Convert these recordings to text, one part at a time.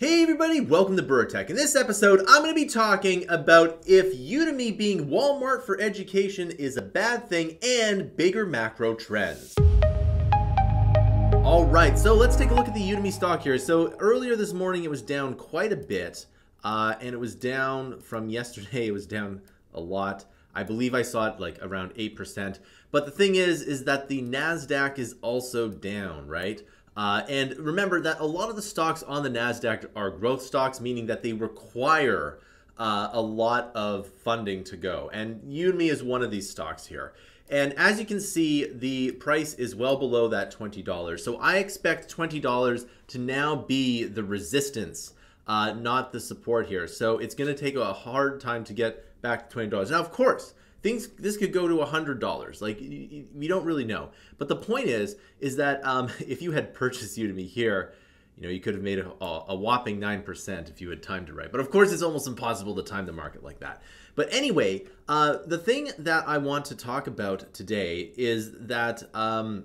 Hey everybody, welcome to Tech. In this episode, I'm going to be talking about if Udemy being Walmart for education is a bad thing and bigger macro trends. All right, so let's take a look at the Udemy stock here. So earlier this morning, it was down quite a bit, uh, and it was down from yesterday. It was down a lot. I believe I saw it like around 8%. But the thing is, is that the NASDAQ is also down, right? Uh, and remember that a lot of the stocks on the NASDAQ are growth stocks, meaning that they require uh, a lot of funding to go. And You and Me is one of these stocks here. And as you can see, the price is well below that $20. So I expect $20 to now be the resistance, uh, not the support here. So it's going to take a hard time to get back to $20. Now, of course, things this could go to a hundred dollars like we don't really know but the point is is that um, if you had purchased udemy here you know you could have made a, a whopping 9% if you had timed it right but of course it's almost impossible to time the market like that but anyway uh, the thing that i want to talk about today is that um,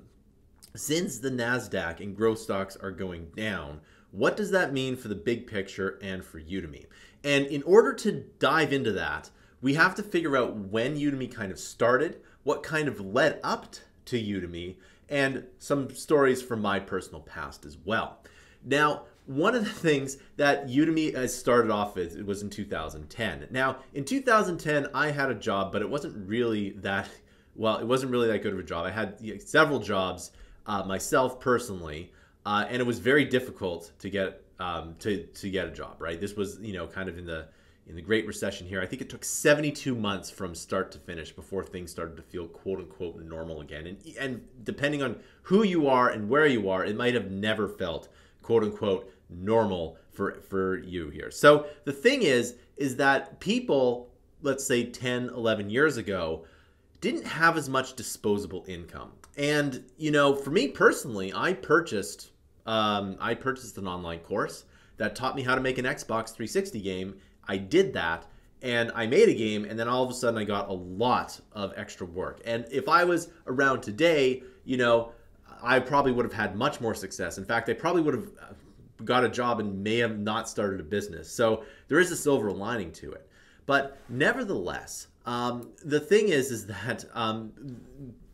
since the nasdaq and growth stocks are going down what does that mean for the big picture and for udemy and in order to dive into that we have to figure out when Udemy kind of started, what kind of led up to Udemy, and some stories from my personal past as well. Now, one of the things that Udemy has started off with it was in 2010. Now, in 2010, I had a job, but it wasn't really that well. It wasn't really that good of a job. I had several jobs uh, myself personally, uh, and it was very difficult to get um, to to get a job. Right, this was you know kind of in the in the Great Recession here, I think it took 72 months from start to finish before things started to feel quote unquote normal again. And, and depending on who you are and where you are, it might have never felt quote unquote normal for, for you here. So the thing is, is that people, let's say 10, 11 years ago, didn't have as much disposable income. And, you know, for me personally, I purchased, um, I purchased an online course that taught me how to make an Xbox 360 game I did that and I made a game, and then all of a sudden I got a lot of extra work. And if I was around today, you know, I probably would have had much more success. In fact, I probably would have uh, got a job and may have not started a business. So there is a silver lining to it. But nevertheless, um, the thing is, is that um,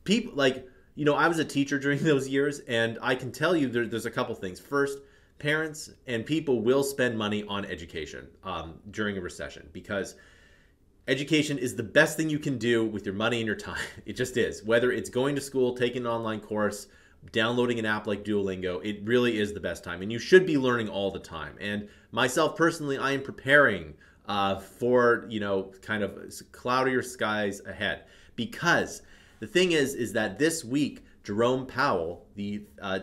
people like you know I was a teacher during those years, and I can tell you there, there's a couple things. First, parents and people will spend money on education um, during a recession because education is the best thing you can do with your money and your time. It just is. Whether it's going to school, taking an online course, downloading an app like Duolingo, it really is the best time. And you should be learning all the time. And myself personally, I am preparing uh, for, you know, kind of cloudier skies ahead because the thing is, is that this week, Jerome Powell, the uh,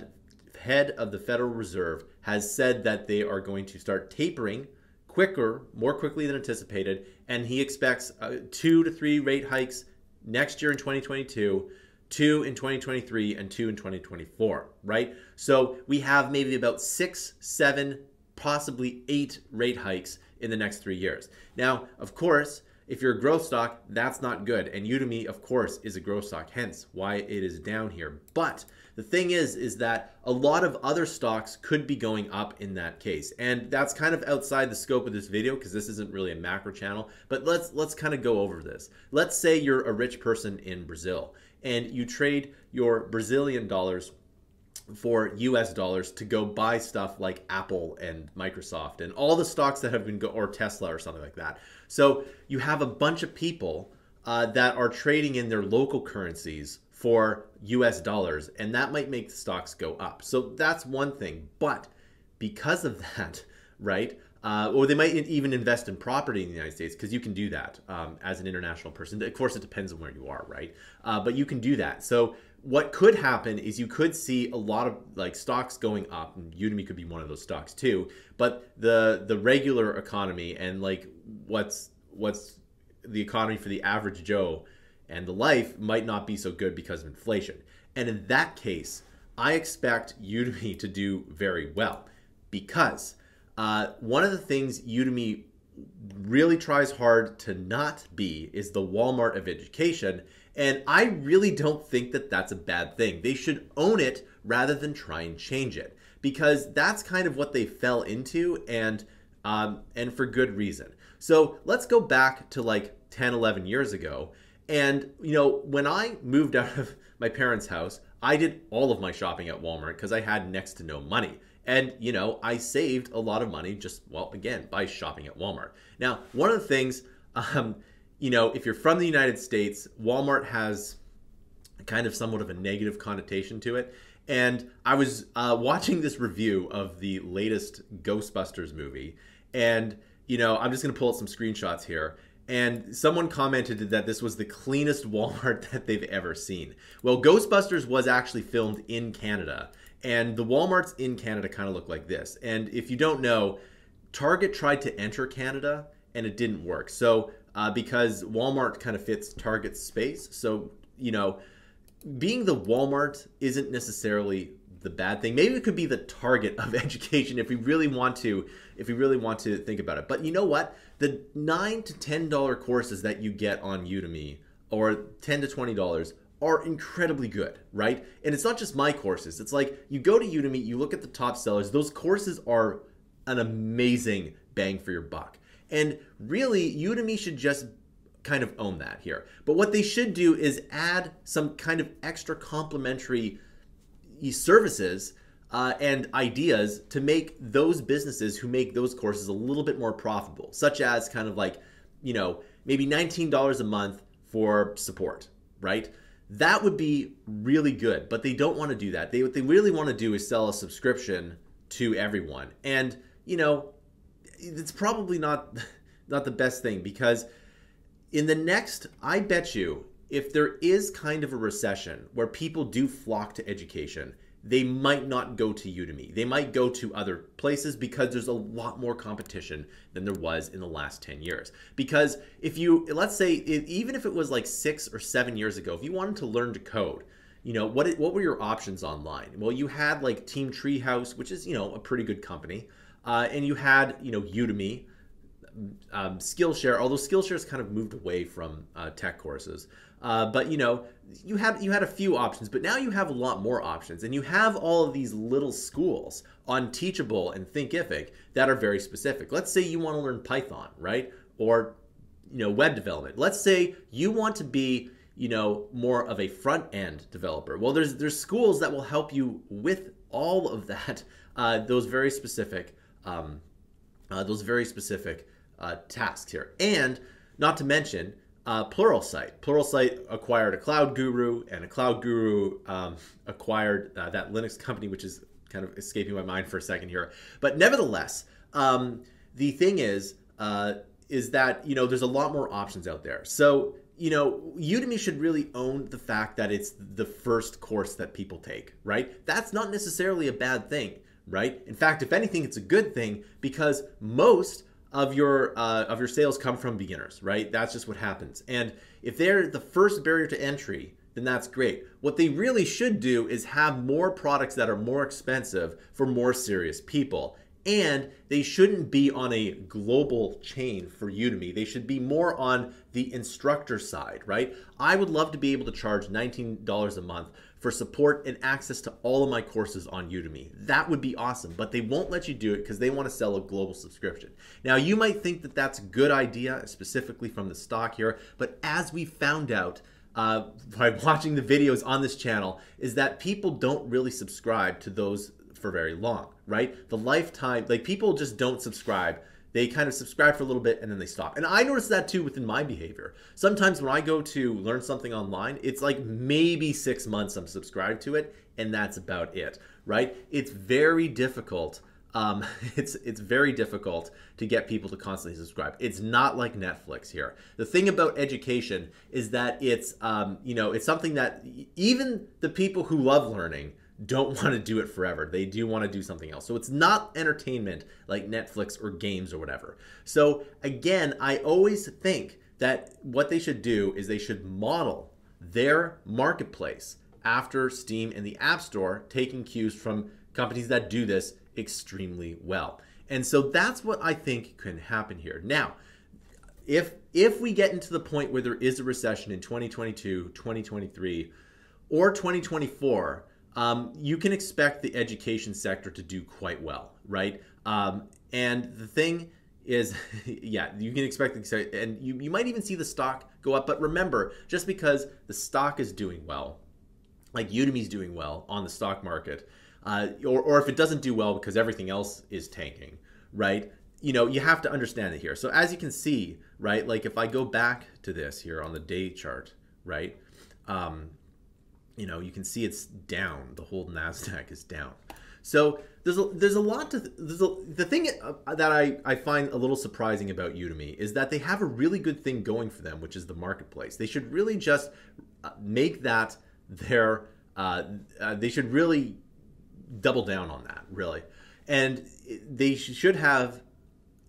head of the Federal Reserve, has said that they are going to start tapering quicker, more quickly than anticipated, and he expects uh, two to three rate hikes next year in 2022, two in 2023, and two in 2024, right? So we have maybe about six, seven, possibly eight rate hikes in the next three years. Now, of course, if you're a growth stock, that's not good. And Udemy, of course, is a growth stock, hence why it is down here. But the thing is, is that a lot of other stocks could be going up in that case. And that's kind of outside the scope of this video because this isn't really a macro channel, but let's, let's kind of go over this. Let's say you're a rich person in Brazil and you trade your Brazilian dollars for US dollars to go buy stuff like Apple and Microsoft and all the stocks that have been go or Tesla or something like that. So you have a bunch of people uh, that are trading in their local currencies for US dollars, and that might make the stocks go up. So that's one thing. But because of that, right? Uh, or they might even invest in property in the United States because you can do that um, as an international person. Of course, it depends on where you are, right? Uh, but you can do that. So what could happen is you could see a lot of like stocks going up and Udemy could be one of those stocks too but the the regular economy and like what's what's the economy for the average joe and the life might not be so good because of inflation. And in that case, I expect Udemy to do very well because uh, one of the things Udemy really tries hard to not be is the Walmart of education. And I really don't think that that's a bad thing. They should own it rather than try and change it because that's kind of what they fell into and um, and for good reason. So let's go back to like 10, 11 years ago and, you know, when I moved out of my parents' house, I did all of my shopping at Walmart because I had next to no money. And, you know, I saved a lot of money just, well, again, by shopping at Walmart. Now, one of the things, um, you know, if you're from the United States, Walmart has kind of somewhat of a negative connotation to it. And I was uh, watching this review of the latest Ghostbusters movie. And, you know, I'm just going to pull up some screenshots here. And someone commented that this was the cleanest Walmart that they've ever seen. Well, Ghostbusters was actually filmed in Canada, and the Walmarts in Canada kind of look like this. And if you don't know, Target tried to enter Canada and it didn't work. So, uh, because Walmart kind of fits Target's space. So, you know, being the Walmart isn't necessarily the bad thing. Maybe it could be the target of education if we really want to if we really want to think about it. But you know what? the nine to ten dollar courses that you get on Udemy or ten to twenty dollars are incredibly good, right? And it's not just my courses. It's like you go to Udemy, you look at the top sellers. Those courses are an amazing bang for your buck. And really, Udemy should just kind of own that here. But what they should do is add some kind of extra complimentary services uh, and ideas to make those businesses who make those courses a little bit more profitable, such as kind of like, you know, maybe $19 a month for support, right? That would be really good, but they don't want to do that. They, what they really want to do is sell a subscription to everyone. And, you know, it's probably not, not the best thing because in the next, I bet you, if there is kind of a recession where people do flock to education, they might not go to Udemy. They might go to other places because there's a lot more competition than there was in the last 10 years. Because if you, let's say, even if it was like six or seven years ago, if you wanted to learn to code, you know, what, what were your options online? Well, you had like Team Treehouse, which is, you know, a pretty good company. Uh, and you had, you know, Udemy, um, Skillshare, although Skillshare has kind of moved away from uh, tech courses. Uh, but you know, you had you had a few options, but now you have a lot more options, and you have all of these little schools on Teachable and Thinkific that are very specific. Let's say you want to learn Python, right, or you know, web development. Let's say you want to be you know more of a front end developer. Well, there's there's schools that will help you with all of that. Uh, those very specific um, uh, those very specific uh, tasks here, and not to mention uh, Pluralsight. Pluralsight acquired a cloud guru, and a cloud guru um, acquired uh, that Linux company, which is kind of escaping my mind for a second here. But nevertheless, um, the thing is, uh, is that you know there's a lot more options out there. So you know, Udemy should really own the fact that it's the first course that people take, right? That's not necessarily a bad thing, right? In fact, if anything, it's a good thing because most of your uh, of your sales come from beginners, right? That's just what happens. And if they're the first barrier to entry, then that's great. What they really should do is have more products that are more expensive for more serious people. And they shouldn't be on a global chain for Udemy. They should be more on the instructor side, right? I would love to be able to charge $19 a month for support and access to all of my courses on Udemy. That would be awesome, but they won't let you do it because they want to sell a global subscription. Now, you might think that that's a good idea, specifically from the stock here, but as we found out, uh, by watching the videos on this channel is that people don't really subscribe to those for very long, right? The lifetime, like people just don't subscribe they kind of subscribe for a little bit and then they stop. And I notice that too within my behavior. Sometimes when I go to learn something online, it's like maybe six months I'm subscribed to it, and that's about it, right? It's very difficult. Um, it's it's very difficult to get people to constantly subscribe. It's not like Netflix here. The thing about education is that it's um, you know it's something that even the people who love learning don't want to do it forever. They do want to do something else. So it's not entertainment like Netflix or games or whatever. So again, I always think that what they should do is they should model their marketplace after Steam and the App Store, taking cues from companies that do this extremely well. And so that's what I think can happen here. Now, if if we get into the point where there is a recession in 2022, 2023, or 2024, um, you can expect the education sector to do quite well, right? Um, and the thing is, yeah, you can expect, and you, you might even see the stock go up. But remember, just because the stock is doing well, like Udemy's doing well on the stock market, uh, or, or if it doesn't do well because everything else is tanking, right? You know, you have to understand it here. So as you can see, right, like if I go back to this here on the day chart, right, um, you know, you can see it's down. The whole Nasdaq is down. So there's a, there's a lot to there's a, the thing that I, I find a little surprising about Udemy is that they have a really good thing going for them, which is the marketplace. They should really just uh, make that their uh, uh, they should really double down on that really, and they should have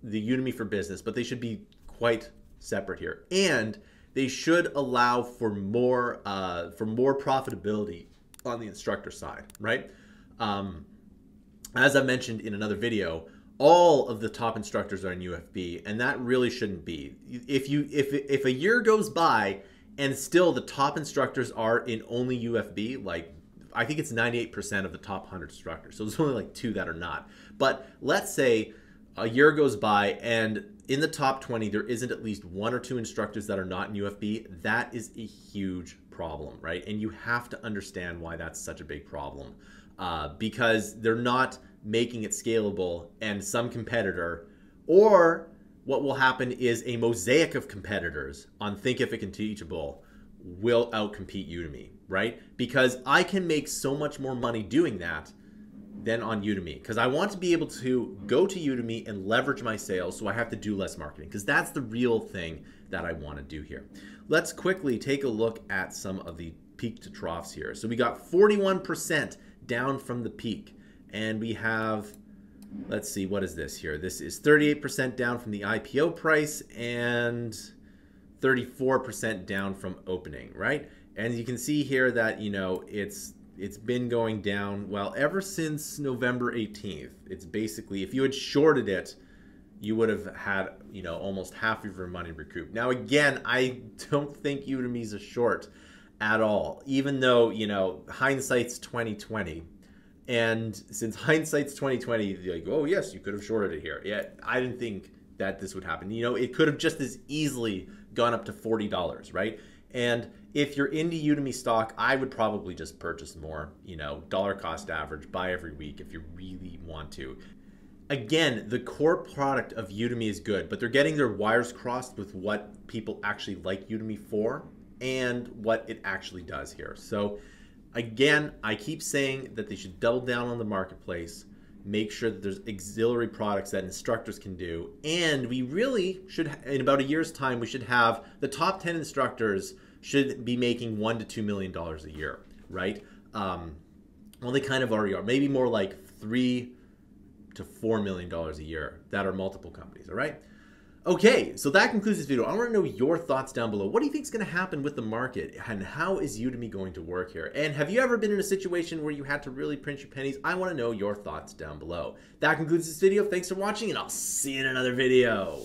the Udemy for Business, but they should be quite separate here. And they should allow for more uh, for more profitability on the instructor side, right? Um, as I mentioned in another video, all of the top instructors are in UFB, and that really shouldn't be. If you if if a year goes by and still the top instructors are in only UFB, like I think it's 98% of the top 100 instructors. So there's only like two that are not. But let's say a year goes by and in the top 20, there isn't at least one or two instructors that are not in UFB, that is a huge problem, right? And you have to understand why that's such a big problem uh, because they're not making it scalable and some competitor or what will happen is a mosaic of competitors on Thinkific and Teachable will outcompete Udemy, right? Because I can make so much more money doing that then on Udemy because I want to be able to go to Udemy and leverage my sales so I have to do less marketing because that's the real thing that I want to do here. Let's quickly take a look at some of the peak to troughs here. So we got 41% down from the peak and we have let's see what is this here. This is 38% down from the IPO price and 34% down from opening, right? And you can see here that, you know, it's it's been going down. Well, ever since November 18th, it's basically if you had shorted it, you would have had you know almost half of your money recouped. Now again, I don't think Udemy's a short at all, even though you know hindsight's 2020. And since hindsight's 2020, like, oh yes, you could have shorted it here. Yeah, I didn't think that this would happen. You know, it could have just as easily gone up to $40, right? And if you're into Udemy stock, I would probably just purchase more, you know, dollar cost average, buy every week if you really want to. Again, the core product of Udemy is good, but they're getting their wires crossed with what people actually like Udemy for and what it actually does here. So, again, I keep saying that they should double down on the marketplace make sure that there's auxiliary products that instructors can do. And we really should, in about a year's time, we should have the top 10 instructors should be making one to two million dollars a year, right? Um, well, they kind of already are. Maybe more like three to four million dollars a year that are multiple companies, all right? Okay, so that concludes this video. I want to know your thoughts down below. What do you think is going to happen with the market and how is Udemy going to work here? And have you ever been in a situation where you had to really print your pennies? I want to know your thoughts down below. That concludes this video. Thanks for watching and I'll see you in another video.